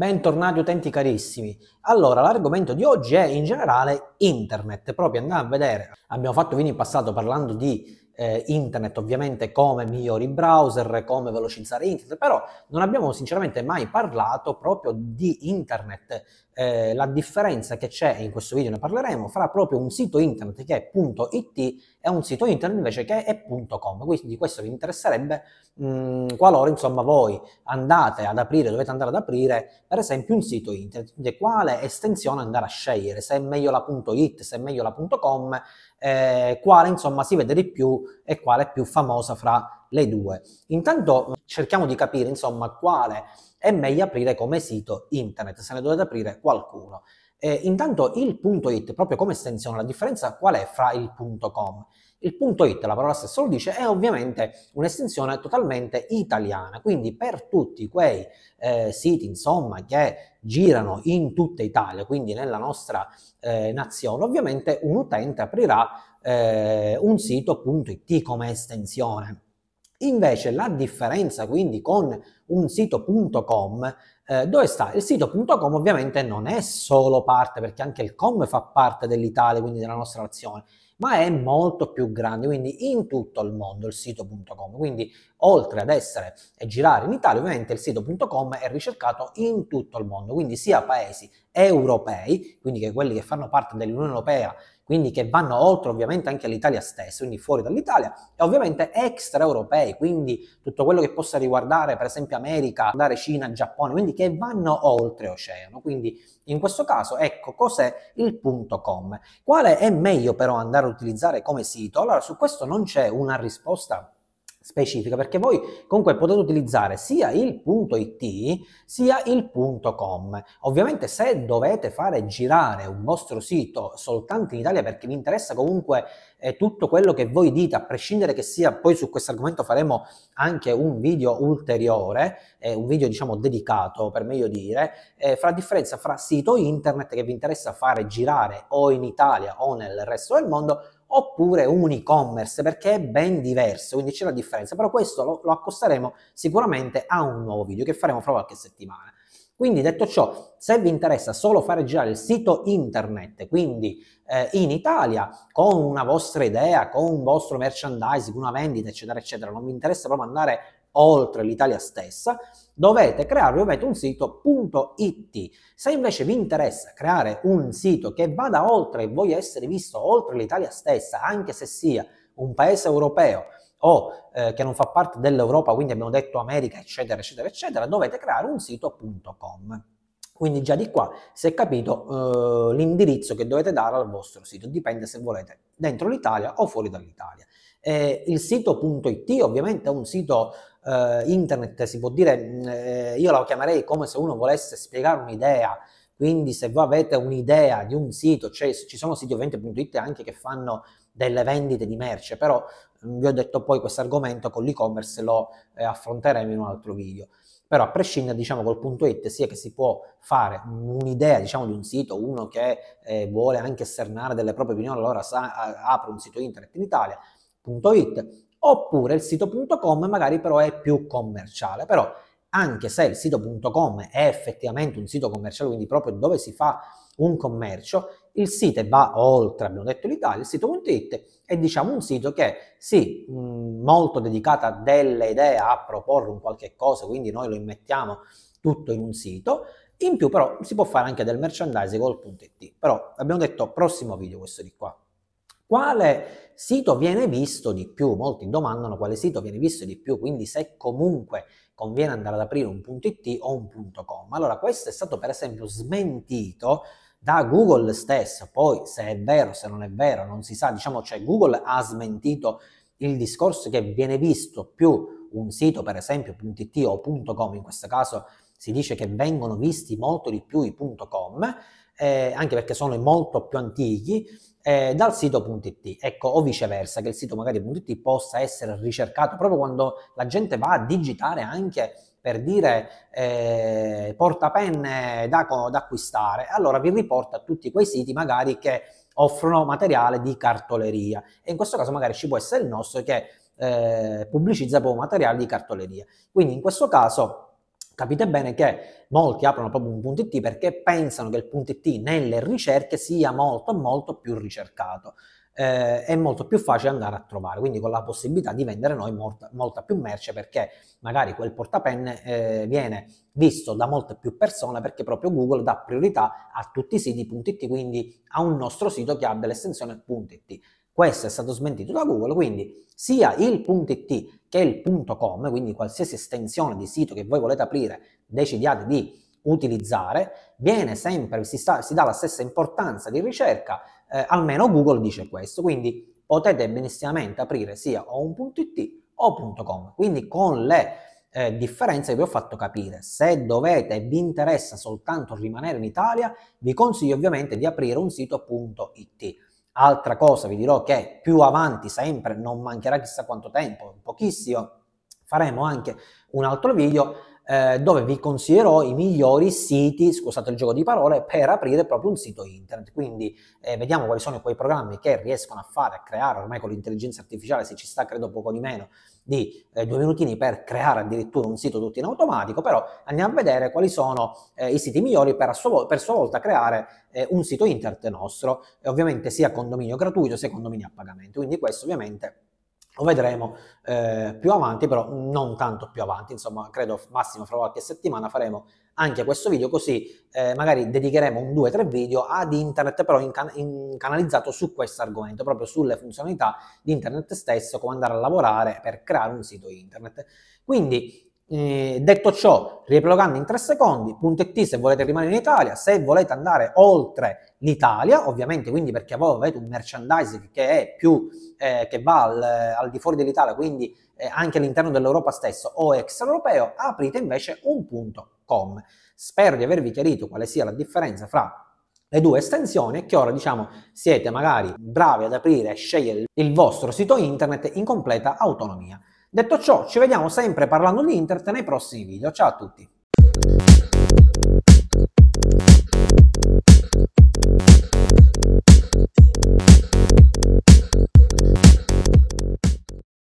Bentornati utenti carissimi. Allora, l'argomento di oggi è in generale internet, proprio andiamo a vedere. Abbiamo fatto video in passato parlando di eh, internet, ovviamente come migliori browser, come velocizzare internet, però non abbiamo sinceramente mai parlato proprio di internet, eh, la differenza che c'è, in questo video ne parleremo, fra proprio un sito internet che è .it e un sito internet invece che è .com, quindi questo vi interesserebbe mh, mm, qualora insomma voi andate ad aprire, dovete andare ad aprire per esempio un sito internet, quale estensione andare a scegliere, se è meglio la .it, se è meglio la .com, eh, quale insomma si vede di più e quale è più famosa fra le due. Intanto mm, cerchiamo di capire insomma quale è meglio aprire come sito internet, se ne dovete aprire qualcuno. Eh, intanto il punto .it, proprio come estensione, la differenza qual è fra il punto .com? Il punto .it, la parola stessa lo dice, è ovviamente un'estensione totalmente italiana, quindi per tutti quei eh, siti, insomma, che girano in tutta Italia, quindi nella nostra eh, nazione, ovviamente un utente aprirà eh, un sito.it come estensione. Invece la differenza quindi con un sito.com eh, dove sta? Il sito.com ovviamente non è solo parte, perché anche il com fa parte dell'Italia, quindi della nostra nazione ma è molto più grande, quindi in tutto il mondo il sito.com. Quindi oltre ad essere e girare in Italia, ovviamente il sito.com è ricercato in tutto il mondo, quindi sia paesi europei, quindi che quelli che fanno parte dell'Unione Europea, quindi che vanno oltre ovviamente anche all'Italia stessa, quindi fuori dall'Italia, e ovviamente extraeuropei, quindi tutto quello che possa riguardare per esempio America, andare Cina, Giappone, quindi che vanno oltre oceano. Quindi in questo caso ecco cos'è il punto .com. Quale è meglio però andare a utilizzare come sito, allora su questo non c'è una risposta specifica perché voi comunque potete utilizzare sia il punto .it sia il punto .com. Ovviamente se dovete fare girare un vostro sito soltanto in Italia perché vi interessa comunque eh, tutto quello che voi dite, a prescindere che sia poi su questo argomento faremo anche un video ulteriore, eh, un video diciamo dedicato per meglio dire, eh, fra differenza fra sito internet che vi interessa fare girare o in Italia o nel resto del mondo oppure un e-commerce perché è ben diverso, quindi c'è la differenza, però questo lo, lo accosteremo sicuramente a un nuovo video che faremo fra qualche settimana. Quindi detto ciò, se vi interessa solo fare girare il sito internet, quindi eh, in Italia, con una vostra idea, con un vostro merchandising, una vendita, eccetera, eccetera, non vi interessa proprio andare oltre l'Italia stessa, dovete crearvi ovviamente un sito.it. Se invece vi interessa creare un sito che vada oltre e voglia essere visto oltre l'Italia stessa, anche se sia un paese europeo o eh, che non fa parte dell'Europa, quindi abbiamo detto America, eccetera, eccetera, eccetera, dovete creare un sito.com. Quindi già di qua si è capito eh, l'indirizzo che dovete dare al vostro sito, dipende se volete dentro l'Italia o fuori dall'Italia. Eh, il sito.it ovviamente è un sito eh, internet, si può dire, mm, eh, io lo chiamerei come se uno volesse spiegare un'idea, quindi se voi avete un'idea di un sito, cioè, ci sono siti ovviamente.it anche che fanno delle vendite di merce, però mm, vi ho detto poi questo argomento con l'e-commerce lo eh, affronteremo in un altro video però a prescindere diciamo col punto it sia che si può fare un'idea diciamo di un sito uno che eh, vuole anche esternare delle proprie opinioni allora sa, apre un sito internet in Italia sito.it oppure il sito.com magari però è più commerciale, però anche se il sito.com è effettivamente un sito commerciale, quindi proprio dove si fa un commercio, il sito va oltre, abbiamo detto l'Italia, il sito.it è diciamo un sito che sì, molto dedicato a delle idee, a proporre un qualche cosa, quindi noi lo immettiamo tutto in un sito, in più però si può fare anche del merchandising col.it, però abbiamo detto prossimo video questo di qua. Quale sito viene visto di più, molti domandano quale sito viene visto di più, quindi se comunque conviene andare ad aprire un punto .it o un punto .com. Allora questo è stato per esempio smentito da Google stesso, poi se è vero, se non è vero, non si sa, diciamo, cioè Google ha smentito il discorso che viene visto più un sito, per esempio .it o .com, in questo caso si dice che vengono visti molto di più i .com, eh, anche perché sono molto più antichi, eh, dal sito.it, ecco, o viceversa, che il sito magari.it possa essere ricercato proprio quando la gente va a digitare anche per dire eh, portapenne da, da acquistare, allora vi riporta tutti quei siti magari che offrono materiale di cartoleria e in questo caso magari ci può essere il nostro che eh, pubblicizza proprio materiale di cartoleria. Quindi in questo caso Capite bene che molti aprono proprio un punto IT perché pensano che il punto IT nelle ricerche sia molto molto più ricercato. Eh, è molto più facile andare a trovare, quindi con la possibilità di vendere noi molta, molta più merce perché magari quel portapenne eh, viene visto da molte più persone perché proprio Google dà priorità a tutti i siti.it, quindi a un nostro sito che ha dell'estensione.it. Questo è stato smentito da Google, quindi sia il .it che il .com, quindi qualsiasi estensione di sito che voi volete aprire, decidiate di utilizzare, viene sempre, si, sta, si dà la stessa importanza di ricerca, eh, almeno Google dice questo, quindi potete benissimamente aprire sia o un .it o .com, quindi con le eh, differenze che vi ho fatto capire. Se dovete e vi interessa soltanto rimanere in Italia, vi consiglio ovviamente di aprire un sito .it Altra cosa, vi dirò che più avanti, sempre, non mancherà chissà quanto tempo, pochissimo, faremo anche un altro video eh, dove vi consiglierò i migliori siti, scusate il gioco di parole, per aprire proprio un sito internet. Quindi eh, vediamo quali sono quei programmi che riescono a fare, a creare, ormai con l'intelligenza artificiale se ci sta credo poco di meno, di eh, due minutini per creare addirittura un sito tutto in automatico, però andiamo a vedere quali sono eh, i siti migliori per a sua, per sua volta creare eh, un sito internet nostro, ovviamente sia con dominio gratuito sia con dominio a pagamento. Quindi questo ovviamente lo vedremo eh, più avanti, però non tanto più avanti, insomma credo massimo fra qualche settimana faremo anche questo video, così eh, magari dedicheremo un 2-3 video ad internet, però in can- in canalizzato su questo argomento, proprio sulle funzionalità di internet stesso, come andare a lavorare per creare un sito internet. Quindi detto ciò, riepilogando in 3 secondi, punto e T se volete rimanere in Italia, se volete andare oltre l'Italia, ovviamente quindi perché voi avete un merchandising che è più, eh, che va al, al, di fuori dell'Italia, quindi eh, anche all'interno dell'Europa stesso o extraeuropeo, aprite invece un punto com. Spero di avervi chiarito quale sia la differenza fra le due estensioni che ora diciamo siete magari bravi ad aprire e scegliere il vostro sito internet in completa autonomia. Detto ciò, ci vediamo sempre parlando di Internet nei prossimi video. Ciao a tutti!